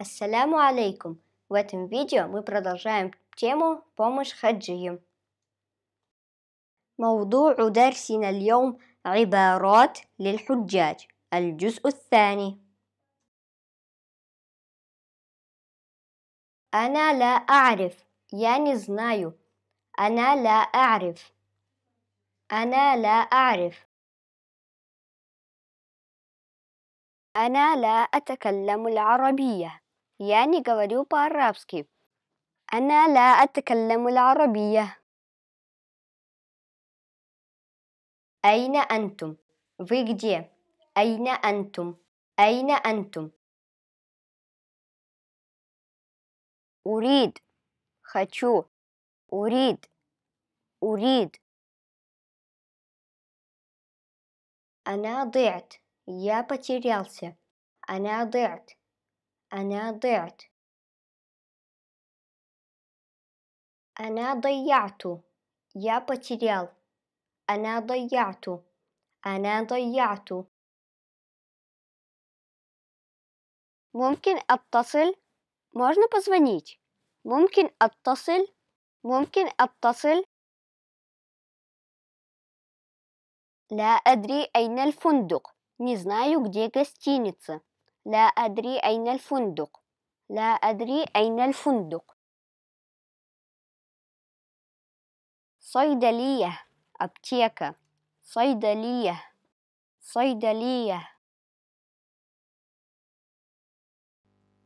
Ассаляму алейкум! В этом видео мы продолжаем тему «Помощь хаджиям». موضوع درسنا اليوم عبارات للحجاج الجزء الثاني أنا لا أعرف يعني знаю أنا لا أعرف أنا لا أعرف أنا لا أتكلم العربية يعني говорю по-арабски أنا لا أتكلم العربية أين أنتم؟ Вы где? أين أنتم؟ أين أنتم؟ أريد хочу أريد أريد أنا ضعت я потерялся أنا ضعت أنا ضعت أنا ضيعت Я потерял. Она ضيعت. أنا ضيعت. ممكن أتصل؟ Можно позвонить? ممكن أتصل؟ ممكن أتصل؟ لا أدري أين الفندق. Не знаю, где гостиница. لا أدري أين الفندق لا أدري أين الفندق صيدلية أبتيكا صيدلية صيدلية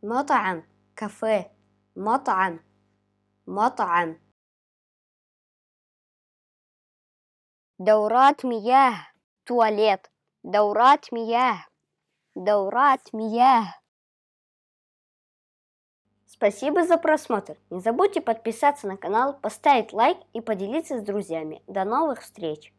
مطعم كافيه مطعم مطعم دورات مياه تواليت دورات مياه Даурат Мия. Спасибо за просмотр. Не забудьте подписаться на канал, поставить лайк и поделиться с друзьями. До новых встреч!